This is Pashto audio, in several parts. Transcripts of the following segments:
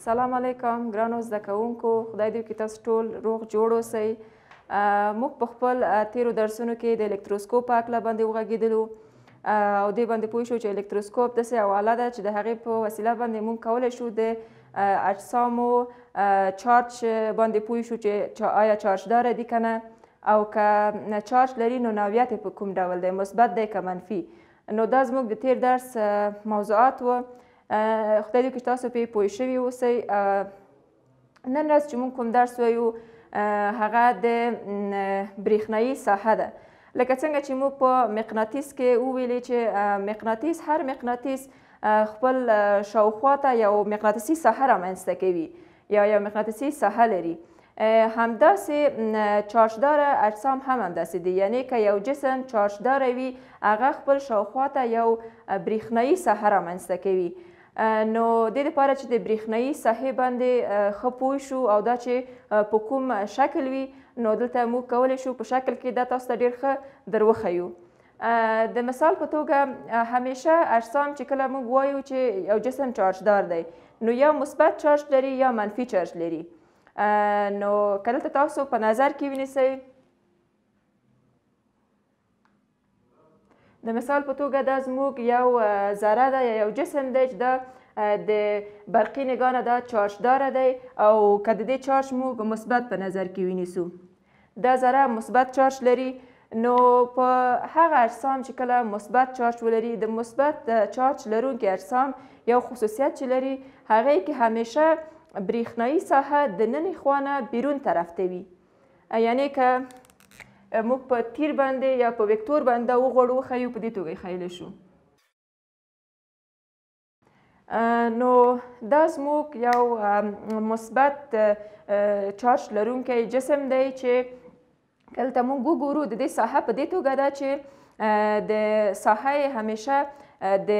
سلام علیکم ګرانو زده کوونکو خدای دې کې تاسو ټول روغ جوړ اوسئ موږ په خپل تیرو درسونو کې د الکتروسکوپ په هکله باندې وغږېدلو او دې باندې پوه شو چې الکتروسکوپ داسې اواله ده چې د هغې په وسیله باندې موږ کولی شو د اجسامو چارج باندې پوه شو چې آیا چارج داره دي که نه او که چارج لري نو نوعیت په کوم ډول دی مثبت دی که منفي نو دا زموږ د تیر درس موضوعات و خدای دې که تاسو پې پوه شوي اوسئ نن ورځ چې موږ کوم درس وایو هغه د برېښنایي ساحه ده لکه څنګه چې موږ په مقناطیس کې وویلې چې مقناطیس هر مقناطیس خپل شاوخوا ته یو مقناطیسي ساحه رامنځته کوي یا یو مقناطیسي ساحه لري همداسې چارجدار اجسام هم همداسې دي یعنی که یو جسم چارجدار وي هغه خپل شاوخوا ته یو برېښنایي ساحه رامنځته کوي نو د دې لپاره چې د برېښنایي ساحې باندې ښه پوه شو او دا چې په کوم شکل وي نو دلته موږ کولی شو په شکل کې دا تاسو ته ډېر ښه در وښیو د مثال په توګه همیشه اجسام چې کله موږ وایو چې یو جسم چارجدار دی نو یا مثبت چارج لري یا منفي چارج لري نو کله تاسو په نظر کې ونیسئ د مثال په توګه دا زموږ یو ذره ده یا یو جسم دی چې دا د برقي نگاه نه دا چارج داره دی او که د دې چارج موږ مثبت په نظر کې ونیسو دا ذره مثبت چارج لري نو په هغه اجسام چې کله مثبت چارج ولري د مثبت چارج لرونکي اجسام یو خصوصیت چې لري هغې کې همیشه برېښنایی ساحه د ننني خوانه بیرون طرف ته وي یعنې که موږ په تیر باندې یا په وکتور باندې وغواړو وښیو په دې توګه یې ښیلی شو نو دا زموږ یو مثبت چارج لرونکی جسم دی چې کله ته موږ وګورو د دې ساحه په دې توګه ده چې د ساحه همیشه د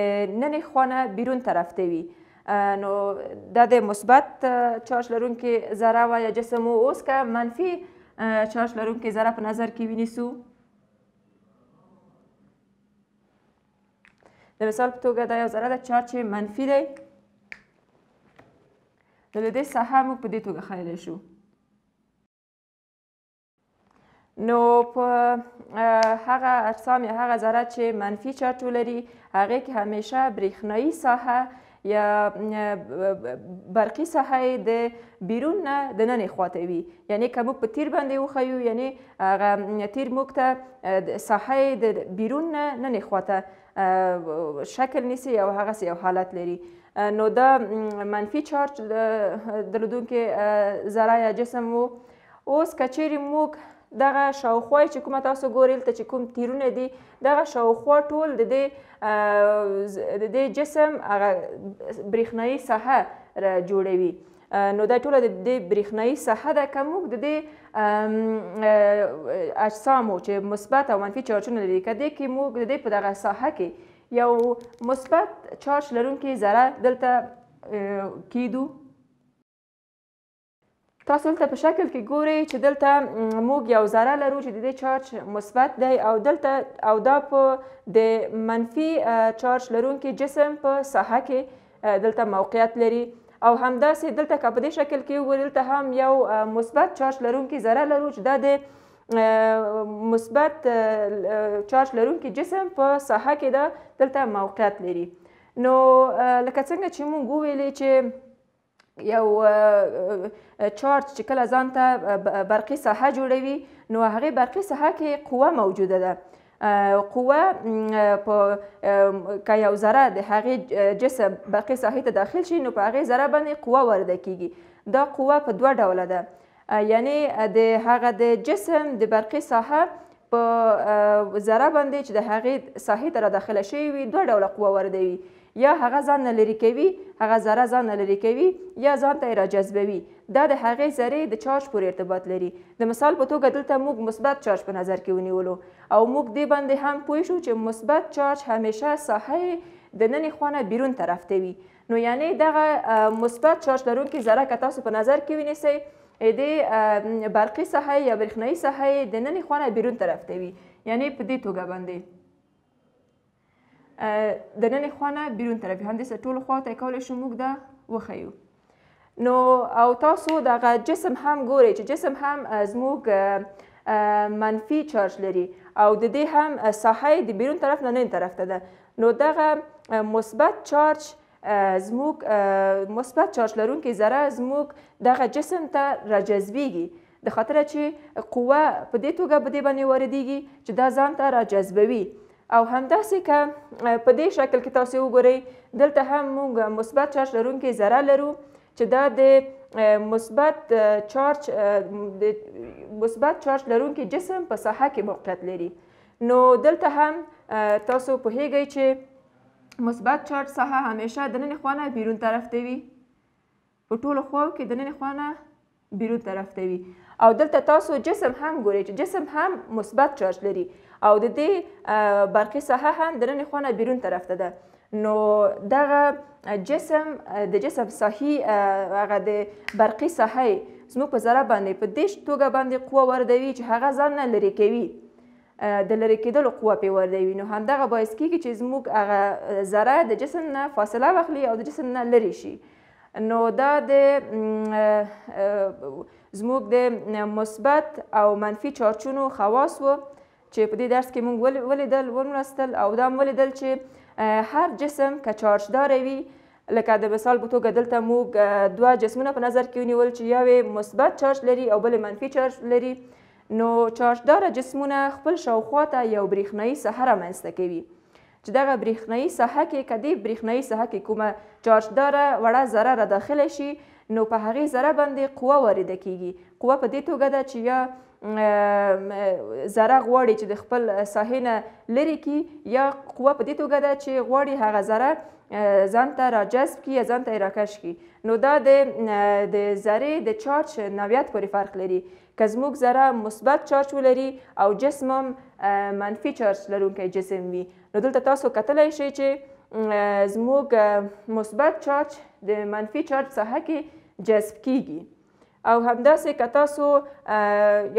ننې خوانه بیرون طرف ته وي نو دا د مثبت چارج لرونکي ذره وه یا جسم و اوس که منفي چارج لرونکي ذره په نظر کې ونیسو د مثال په توګه دا یو ذره ده چارج یې منفي دی نو له دې ساحه موږ په دې توګه خیلی شو نو په هغه اجسام یا هغه ذره چې منفي چارج ولري هغې کې همیشه برېښنایي ساحه یا برقي ساحه د بیرون نه د ننې خواته وي یعنی که موږ په تیر باندې وښیو یعنی هغه تیر موږ ته ساحه د بیرون نه ننې خواته شکل نیسي او هغسې یو حالت لري نو دا منفي چارج درلودونکې ذره یا جسم و اوس که چیرې موږ دغه شاوخوا چې کومه تاسو ګورئ ته چې کوم تیرونه دي دغه شاوخوا ټول د دې د دې جسم هغه برېښنایي ساحه جوړوي نو دا ټول د برېښنایي ساحه د کومو د دې اجسامو چې مثبت او منفي چارجونه لري کده کې موږ د دې په دغه ساحه کې یو مثبت چارج لرونکي ذره دلته کیدو تاسو دلته په شکل کې ګوري چې دلته موږ یو ذره لرو چې د دې چارج مثبت دی او دلته او دا په د منفي چارج لرونکي جسم په ساحه کې دلته موقعیت لري او همداسې دلته که په دې شکل کې وګورئ دلته هم یو مثبت چارج لرونکي ذره لرو چې دا د مثبت چارج لرونکي جسم په ساحه کې دا دلته موقعیت لري نو لکه څنګه چې مونږ وویلې چې یو چارج چې کله ځان ته برقي ساحه جوړوي نو هغې برقي ساحه کې قوه موجوده ده قوه په که یو ذره د هغې جسم برقي ساحې ته داخل شي نو په هغې ذره باندې قوه وارده کیږي دا قوه په دوه ډوله ده یعنی د هغه د جسم د برقي ساحه په ذره باندې چې د هغې ساحې ته را داخله شوې وي دوه ډوله قوه واردوي یا هغه ځان لري کوي هغه ذره ځان لري کوي یا ځان ته راجذبوي دا د هغې ذرې د چارج پورې ارتباط لري د مثال په توګه دلته موږ مثبت چارج په نظر کې ونیولو او موږ دې باندې هم پوه شو چې مثبت چارج همیشه ساحه د ننې خوا نه بیرون طرف ته وي نو یعنی دغه مثبت چارج لرونکي ذره که تاسو په نظر کې ونیسئ د برقي ساحه یا برېښنایي ساحه د ننې خوا نه بیرون طرف ته وي یعنی په دې توګه باندې د نن خوانه بیرون طرفي همداسې ټول خواته کولای شو موږ دا وخیو نو او تاسو دغه جسم هم ګورئ چې جسم هم زموږ منفي چارج لري او د دې هم ساحه د بیرون طرف نه نن طرف ته ده نو دغه مثبت چارج زموږ مثبت چارج لرونکي ذره زموږ دغه جسم ته راجذبیږي د خاطر چې قوه په دې توګه په دې باندې واردېږي چې دا ځان ته راجذبوي او همداسې که په دې شکل کې تاسو وګورئ دلته هم موږ مثبت چارج لرونکي ذره لرو چې دا د مثبت چارج د مثبت چارج لرونکي جسم په ساحه کې موقعیت لري نو دلته هم تاسو پوهیږئ چې مثبت چارج ساحه همیشه د نن خوانه بیرون طرف ته وي په ټولو خواو کې د نن خوانه بیرون طرف ته وي او دلته تاسو جسم هم ګورئ چې جسم هم مثبت چارج لري او د دې برقي ساحه هم د نننۍ خونه بیرون طرف ته ده نو دغه جسم د جسم ساحي هغه د برقي ساحه زموږ په ذره باندې په دې توګه باندې قوه واردوي چې هغه ځان نه لرې کوي د لرې کېدلو قوه پې واردوي نو همدغه باعث کېږي چې زموږ هغه ذره د جسم نه فاصله واخلي او د جسم نه لرې شي نو دا د زموږ د مثبت او منفي چارچونو خواص وو چې په دې درس کې مونږ ولیدل ونرستل او دا ولیدل چې هر جسم که چارجدار وي لکه د مثال په توګه دلته موږ دوه جسمونه په نظر کې ونیول چې یو یې مثبت چارج لري او بل منفي چارج لري نو چارجدار جسمونه خپل شاوخوا ته یو برېښنایي سحره منځته کوي چې دغه برېښنایي ساحه کې کدی برېښنایي ساحه کې کومه چارج داره وړه ذره را داخله شي نو په هغې ذره باندې قوه وارده کیږي قوه په دې توګه ده چې یا ذره غواړي چې د خپل ساحې نه لرې کړي یا قوه په دې توګه ده چې غواړي هغه ذره ځان ته راجذب کړي یا ځان ته یې راکش کړي نو دا د د ذرې د چارج نویت پورې فرق لري که زموږ ذره مثبت چارج ولري او جسم هم منفي چارج لرونکی جسم وي نو دلته تاسو کتلی شئ چې زموږ مثبت چارج د منفي چارج ساحه کې جذب کیږي او همداسې که تاسو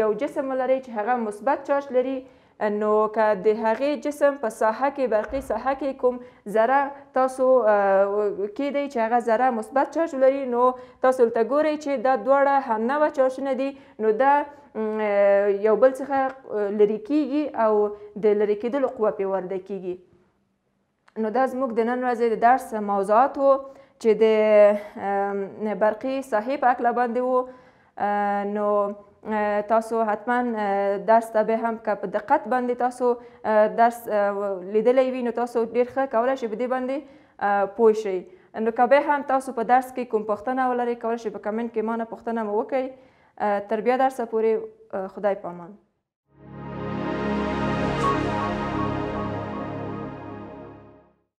یو جسم ولرئ چې هغه مثبت چارج لري نو که د هغې جسم په ساحه کې برقي ساحه کې کوم ذره تاسو کیدی چې هغه ذره مثبت چارج لري نو تاسو ته ګورئ چې دا دواړه هم نه چارجونه دي نو دا یو بل څخه لري کیږي او د لري کېدلو قوه پې ورده کیږي نو دا زموږ د نن ورځې د درس موضوعات و چې د برقي ساحې په هکله باندې و نو تاسو حتما درس ته به هم که په دقت باندې تاسو درس لیدلی وي نو تاسو ډیر ښه کولی شئ په دې باندې پوه شئ نو که به هم تاسو په درس کې کوم پوښتنه ولرئ کولی شئ په کمنټ کې ما نه پوښتنه مو وکئ تر بیا درسه پورې خدای پامان